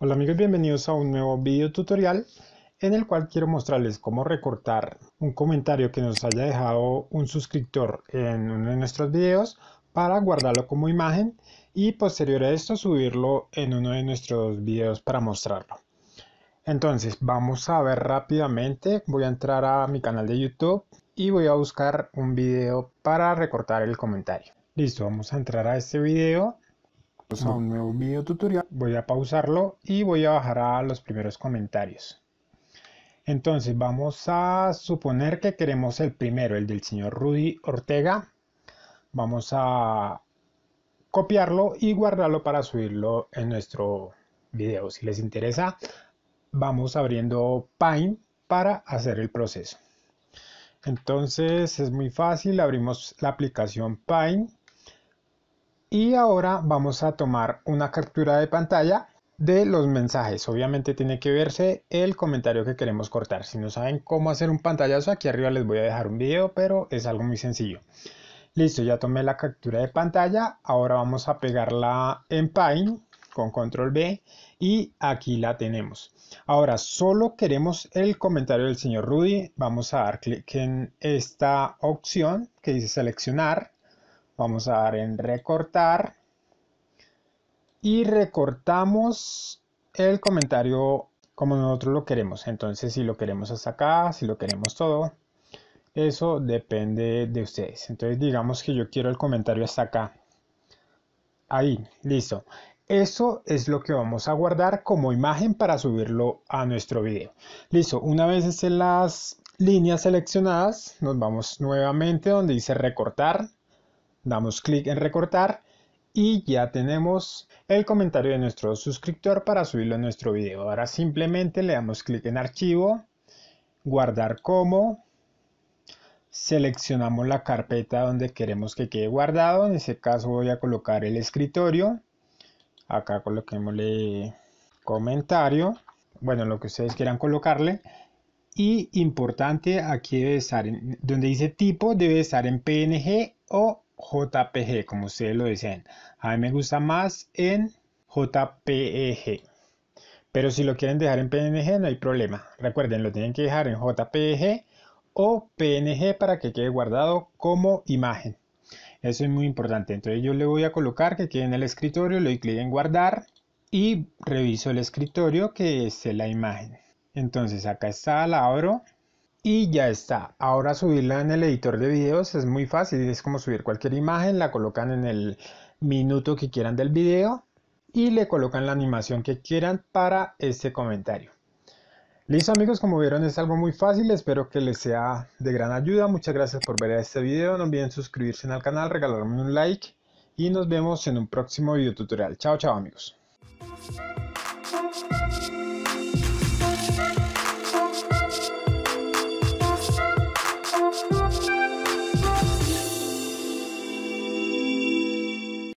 Hola amigos, bienvenidos a un nuevo video tutorial en el cual quiero mostrarles cómo recortar un comentario que nos haya dejado un suscriptor en uno de nuestros videos para guardarlo como imagen y posterior a esto subirlo en uno de nuestros videos para mostrarlo. Entonces vamos a ver rápidamente, voy a entrar a mi canal de YouTube y voy a buscar un video para recortar el comentario. Listo, vamos a entrar a este video pues voy a pausarlo y voy a bajar a los primeros comentarios. Entonces vamos a suponer que queremos el primero, el del señor Rudy Ortega. Vamos a copiarlo y guardarlo para subirlo en nuestro video. Si les interesa, vamos abriendo PINE para hacer el proceso. Entonces es muy fácil, abrimos la aplicación PINE. Y ahora vamos a tomar una captura de pantalla de los mensajes. Obviamente tiene que verse el comentario que queremos cortar. Si no saben cómo hacer un pantallazo, aquí arriba les voy a dejar un video, pero es algo muy sencillo. Listo, ya tomé la captura de pantalla. Ahora vamos a pegarla en PINE con control B y aquí la tenemos. Ahora solo queremos el comentario del señor Rudy. Vamos a dar clic en esta opción que dice seleccionar Vamos a dar en recortar. Y recortamos el comentario como nosotros lo queremos. Entonces, si lo queremos hasta acá, si lo queremos todo, eso depende de ustedes. Entonces, digamos que yo quiero el comentario hasta acá. Ahí, listo. Eso es lo que vamos a guardar como imagen para subirlo a nuestro video. Listo, una vez estén las líneas seleccionadas, nos vamos nuevamente donde dice recortar Damos clic en recortar y ya tenemos el comentario de nuestro suscriptor para subirlo a nuestro video. Ahora simplemente le damos clic en archivo, guardar como, seleccionamos la carpeta donde queremos que quede guardado. En ese caso voy a colocar el escritorio. Acá coloquémosle comentario. Bueno, lo que ustedes quieran colocarle. Y importante, aquí debe estar, donde dice tipo, debe estar en PNG o JPG, como ustedes lo desean. A mí me gusta más en JPG. E Pero si lo quieren dejar en PNG no hay problema. Recuerden, lo tienen que dejar en JPG e o PNG para que quede guardado como imagen. Eso es muy importante. Entonces yo le voy a colocar que quede en el escritorio, le doy clic en guardar y reviso el escritorio que es la imagen. Entonces acá está, la abro y ya está. Ahora subirla en el editor de videos es muy fácil, es como subir cualquier imagen, la colocan en el minuto que quieran del video y le colocan la animación que quieran para este comentario. Listo amigos, como vieron es algo muy fácil, espero que les sea de gran ayuda. Muchas gracias por ver este video, no olviden suscribirse al canal, regalarme un like y nos vemos en un próximo video tutorial. Chao, chao amigos.